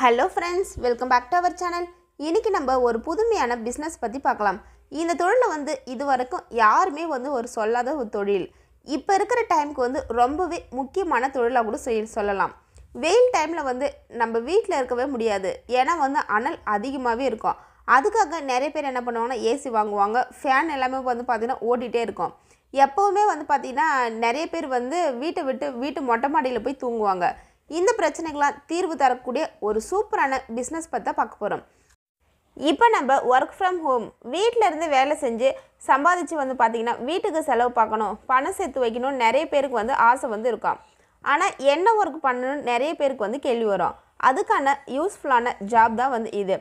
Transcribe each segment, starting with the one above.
hello friends welcome back to our channel இன்றைக்கி நம்ம ஒரு புதுமையான பிஸ்னஸ் பற்றி பார்க்கலாம் இந்த தொழிலை வந்து இது வரைக்கும் யாருமே வந்து ஒரு சொல்லாத ஒரு தொழில் இப்போ இருக்கிற டைமுக்கு வந்து ரொம்பவே முக்கியமான தொழிலாக கூட சொல்லலாம் வெயில் டைமில் வந்து நம்ம வீட்டில் இருக்கவே முடியாது ஏன்னா வந்து அனல் அதிகமாகவே இருக்கும் அதுக்காக நிறைய பேர் என்ன பண்ணுவாங்கன்னா ஏசி வாங்குவாங்க ஃபேன் எல்லாமே வந்து பார்த்திங்கன்னா ஓடிட்டே இருக்கும் எப்போவுமே வந்து பார்த்திங்கன்னா நிறைய பேர் வந்து வீட்டை விட்டு வீட்டு மொட்டை மாடியில் போய் தூங்குவாங்க இந்த பிரச்சனைகளாம் தீர்வு தரக்கூடிய ஒரு சூப்பரான பிஸ்னஸ் பற்றி பார்க்க போகிறோம் இப்போ நம்ம ஒர்க் ஃப்ரம் ஹோம் வீட்டில் இருந்து வேலை செஞ்சு சம்பாதிச்சு வந்து பார்த்திங்கன்னா வீட்டுக்கு செலவு பார்க்கணும் பணம் சேர்த்து வைக்கணும் நிறைய பேருக்கு வந்து ஆசை வந்து இருக்கும் ஆனால் என்ன ஒர்க் பண்ணணும்னு நிறைய பேருக்கு வந்து கேள்வி வரும் அதுக்கான யூஸ்ஃபுல்லான ஜாப் தான் வந்து இது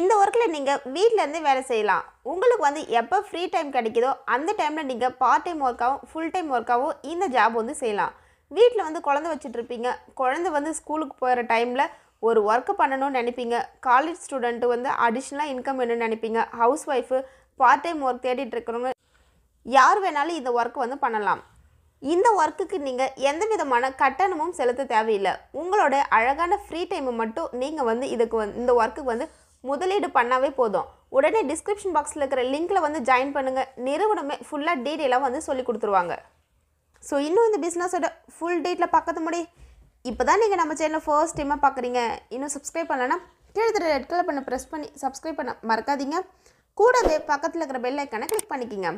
இந்த ஒர்க்கில் நீங்கள் வீட்டிலேருந்து வேலை செய்யலாம் உங்களுக்கு வந்து எப்போ ஃப்ரீ டைம் கிடைக்கிதோ அந்த டைமில் நீங்கள் பார்ட் டைம் ஒர்க்காகவும் ஃபுல் டைம் ஒர்க்காகவும் இந்த ஜாப் வந்து செய்யலாம் வீட்டில் வந்து குழந்த வச்சுட்ருப்பீங்க குழந்த வந்து ஸ்கூலுக்கு போகிற டைமில் ஒரு ஒர்க்கு பண்ணணும்னு நினைப்பீங்க காலேஜ் ஸ்டூடெண்ட்டு வந்து அடிஷ்னலாக இன்கம் வேணும்னு நினைப்பீங்க house wife part time work தேடிட்டு இருக்கிறவங்க யார் வேணாலும் இந்த ஒர்க் வந்து பண்ணலாம் இந்த ஒர்க்குக்கு நீங்கள் எந்த விதமான கட்டணமும் செலுத்த தேவையில்லை உங்களோட அழகான ஃப்ரீ டைமை மட்டும் நீங்கள் வந்து இதுக்கு வந்து இந்த ஒர்க்குக்கு வந்து முதலீடு பண்ணாவே போதும் உடனே டிஸ்கிரிப்ஷன் பாக்ஸில் இருக்கிற லிங்க்கில் வந்து ஜாயின் பண்ணுங்கள் நிறுவனமே ஃபுல்லாக டீட்டெயிலாக வந்து சொல்லி கொடுத்துருவாங்க ஸோ இன்னும் இந்த பிஸ்னஸோட ஃபுல் டேட்டில் பக்கத்து முடி இப்போ தான் நீங்கள் நம்ம சேனலில் ஃபர்ஸ்ட் டைமாக பார்க்குறீங்க இன்னும் சப்ஸ்கிரைப் பண்ணலன்னா கீழே தர ரெட் கலர் பண்ண ப்ரெஸ் பண்ணி சப்ஸ்கிரைப் பண்ண மறக்காதீங்க கூடவே பக்கத்தில் இருக்கிற பெல் ஐக்கானை கிளிக் பண்ணிக்கிங்க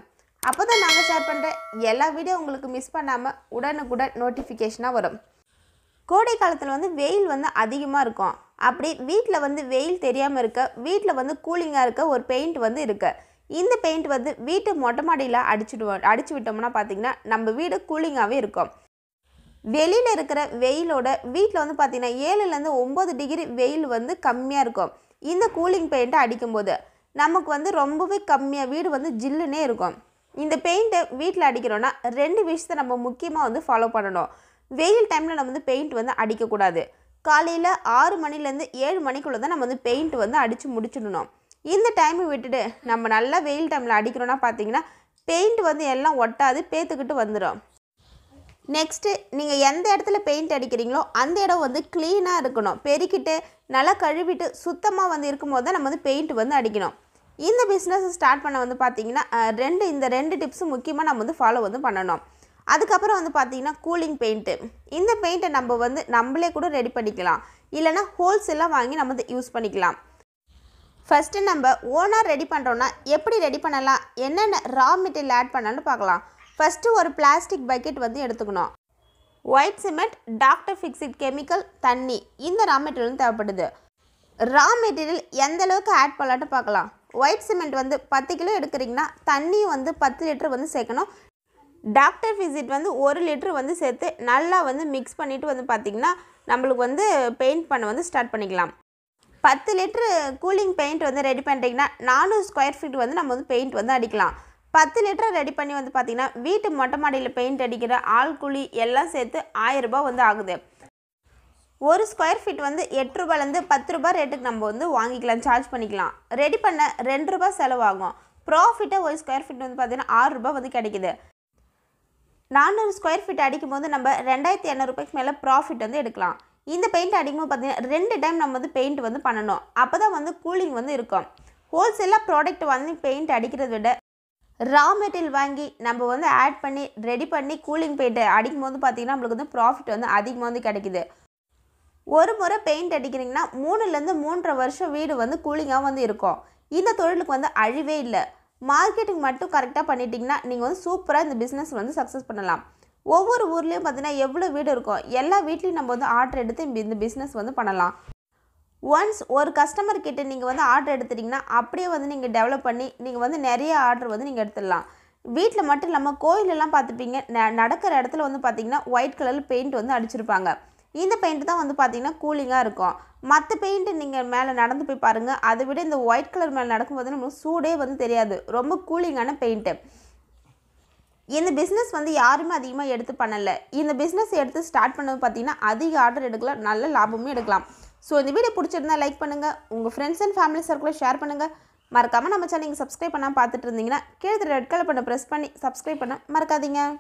அப்போ தான் நாங்கள் ஷேர் பண்ணுற எல்லா வீடியோ உங்களுக்கு மிஸ் பண்ணாமல் உடனுக்குடன் நோட்டிஃபிகேஷனாக வரும் கோடை காலத்தில் வந்து வெயில் வந்து அதிகமாக இருக்கும் அப்படி வீட்டில் வந்து வெயில் தெரியாமல் இருக்க வீட்டில் வந்து கூலிங்காக இருக்க ஒரு பெயிண்ட் வந்து இருக்குது இந்த பெயிண்ட் வந்து வீட்டு மொட்டை மாடியில் அடிச்சுடுவோம் அடிச்சு விட்டோம்னா பார்த்திங்கன்னா நம்ம வீடு கூலிங்காகவே இருக்கும் வெளியில் இருக்கிற வெயிலோட வீட்டில் வந்து பார்த்திங்கன்னா ஏழுலேருந்து ஒம்பது டிகிரி வெயில் வந்து கம்மியாக இருக்கும் இந்த கூலிங் பெயிண்ட்டை அடிக்கும்போது நமக்கு வந்து ரொம்பவே கம்மியாக வீடு வந்து ஜில்லுனே இருக்கும் இந்த பெயிண்ட்டை வீட்டில் அடிக்கிறோன்னா ரெண்டு விஷயத்தை நம்ம முக்கியமாக வந்து ஃபாலோ பண்ணணும் வெயில் டைமில் நம்ம வந்து பெயிண்ட் வந்து அடிக்கக்கூடாது காலையில் ஆறு மணிலேருந்து ஏழு மணிக்குள்ளே தான் நம்ம வந்து பெயிண்ட் வந்து அடித்து முடிச்சிடணும் இந்த டைமை விட்டுட்டு நம்ம நல்லா வெயில் டைமில் அடிக்கிறோன்னா பார்த்தீங்கன்னா பெயிண்ட் வந்து எல்லாம் ஒட்டாது பேத்துக்கிட்டு வந்துடும் நெக்ஸ்ட்டு நீங்கள் எந்த இடத்துல பெயிண்ட் அடிக்கிறீங்களோ அந்த இடம் வந்து க்ளீனாக இருக்கணும் பெருக்கிட்டு நல்லா கழுவிட்டு சுத்தமாக வந்து இருக்கும்போது தான் நம்ம வந்து பெயிண்ட் வந்து அடிக்கணும் இந்த பிஸ்னஸ் ஸ்டார்ட் பண்ண வந்து பார்த்திங்கன்னா ரெண்டு இந்த ரெண்டு டிப்ஸும் முக்கியமாக நம்ம வந்து ஃபாலோ வந்து பண்ணணும் அதுக்கப்புறம் வந்து பார்த்திங்கன்னா கூலிங் பெயிண்ட்டு இந்த பெயிண்ட்டை நம்ம வந்து நம்மளே கூட ரெடி பண்ணிக்கலாம் இல்லைனா ஹோல்ஸ் எல்லாம் வாங்கி நம்ம வந்து யூஸ் பண்ணிக்கலாம் ஃபஸ்ட்டு நம்ம ஓனாக ரெடி பண்ணுறோன்னா எப்படி ரெடி பண்ணலாம் என்னென்ன ரா மெட்டீரியல் ஆட் பண்ணலான்னு பார்க்கலாம் ஃபஸ்ட்டு ஒரு பிளாஸ்டிக் பக்கெட் வந்து எடுத்துக்கணும் white cement doctor Fixit chemical தண்ணி இந்த ரா மெட்டீரியல் தேவைப்படுது ரா மெட்டீரியல் எந்த அளவுக்கு ஆட் பண்ணலான்னு பார்க்கலாம் ஒயிட் சிமெண்ட் வந்து பத்து கிலோ எடுக்கிறீங்கன்னா தண்ணி வந்து பத்து லிட்டர் வந்து சேர்க்கணும் டாக்டர் ஃபிக்ஸிட் வந்து ஒரு லிட்ரு வந்து சேர்த்து நல்லா வந்து மிக்ஸ் பண்ணிவிட்டு வந்து பார்த்திங்கன்னா நம்மளுக்கு வந்து பெயிண்ட் பண்ண வந்து ஸ்டார்ட் பண்ணிக்கலாம் பத்து லிட்ரு கூலிங் பெயிண்ட் வந்து ரெடி பண்ணுறீங்கன்னா நானூறு ஸ்கொயர் ஃபீட் வந்து நம்ம வந்து பெயிண்ட் வந்து அடிக்கலாம் பத்து லிட்டரை ரெடி பண்ணி வந்து பார்த்திங்கன்னா வீட்டு மொட்டை மாடியில் பெயிண்ட் அடிக்கிற ஆள் கூலி எல்லாம் சேர்த்து ஆயிரரூபா வந்து ஆகுது ஒரு ஸ்கொயர் ஃபீட் வந்து எட்டு ரூபாலேருந்து பத்து ரூபா ரேட்டுக்கு நம்ம வந்து வாங்கிக்கலாம் சார்ஜ் பண்ணிக்கலாம் ரெடி பண்ண ரெண்டு ரூபா செலவாகும் ப்ராஃபிட்டாக ஒரு ஸ்கொயர் ஃபீட் வந்து பார்த்திங்கன்னா ஆறுரூபா வந்து கிடைக்கிது நானூறு ஸ்கொயர் ஃபீட் அடிக்கும்போது நம்ம ரெண்டாயிரத்தி இரநூறுபாய்க்கு மேலே ப்ராஃபிட் வந்து எடுக்கலாம் இந்த பெயிண்ட் அடிக்கும்போது பார்த்தீங்கன்னா ரெண்டு டைம் நம்ம வந்து பெயிண்ட் வந்து பண்ணணும் அப்போ தான் வந்து கூலிங் வந்து இருக்கும் ஹோல்சேலாக ப்ராடக்ட் வந்து பெயிண்ட் அடிக்கிறத விட ரா மெட்டீரியல் வாங்கி நம்ம வந்து ஆட் பண்ணி ரெடி பண்ணி கூலிங் பெயிண்ட் அடிக்கும் போது பார்த்திங்கன்னா நம்மளுக்கு வந்து ப்ராஃபிட் வந்து அதிகமாக வந்து கிடைக்குது ஒரு முறை பெயிண்ட் அடிக்கிறீங்கன்னா மூணுலேருந்து மூன்றரை வருஷம் வீடு வந்து கூலிங்காக வந்து இருக்கும் இந்த தொழிலுக்கு வந்து அழிவே இல்லை மார்க்கெட்டிங் மட்டும் கரெக்டாக பண்ணிட்டீங்கன்னா நீங்கள் வந்து சூப்பராக இந்த பிஸ்னஸ் வந்து சக்ஸஸ் பண்ணலாம் ஒவ்வொரு ஊர்லேயும் பார்த்திங்கன்னா எவ்வளோ வீடு இருக்கும் எல்லா வீட்லேயும் நம்ம வந்து ஆர்டர் எடுத்து இந்த பிஸ்னஸ் வந்து பண்ணலாம் ஒன்ஸ் ஒரு கஸ்டமர் கிட்ட நீங்கள் வந்து ஆர்டர் எடுத்துட்டிங்கன்னா அப்படியே வந்து நீங்கள் டெவலப் பண்ணி நீங்கள் வந்து நிறைய ஆர்டர் வந்து நீங்கள் எடுத்துடலாம் வீட்டில் மட்டும் இல்லாமல் கோயிலெல்லாம் பார்த்துப்பீங்க ந நடக்கிற இடத்துல வந்து பார்த்திங்கன்னா ஒயிட் கலரில் பெயிண்ட் வந்து அடிச்சிருப்பாங்க இந்த பெயிண்ட் தான் வந்து பார்த்திங்கன்னா கூலிங்காக இருக்கும் மற்ற பெயிண்ட் நீங்கள் மேலே நடந்து போய் பாருங்கள் அதை விட இந்த ஒயிட் கலர் மேலே நடக்கும்போது நம்மளுக்கு சூடே வந்து தெரியாது ரொம்ப கூலிங்கான பெயிண்ட்டு இந்த பிஸ்னஸ் வந்து யாருமே அதிகமாக எடுத்து பண்ணலை இந்த பிஸ்னஸ் எடுத்து ஸ்டார்ட் பண்ணது பார்த்திங்கன்னா அதிக ஆர்டர் எடுக்கலாம் நல்ல லாபமும் எடுக்கலாம் ஸோ இந்த வீடியோ பிடிச்சிருந்தா லைக் பண்ணுங்கள் உங்கள் ஃப்ரெண்ட்ஸ் அண்ட் ஃபேமிலி சர்க்கிளை ஷேர் பண்ணுங்கள் மறக்காமல் நம்ம சேனல் நீங்கள் சப்ஸ்கிரைப் பண்ணால் பார்த்துட்டு இருந்தீங்கன்னா கீழே ரெட் கலர் பண்ண ப்ரெஸ் பண்ணி சப்ஸ்கிரைப் பண்ண மறக்காதீங்க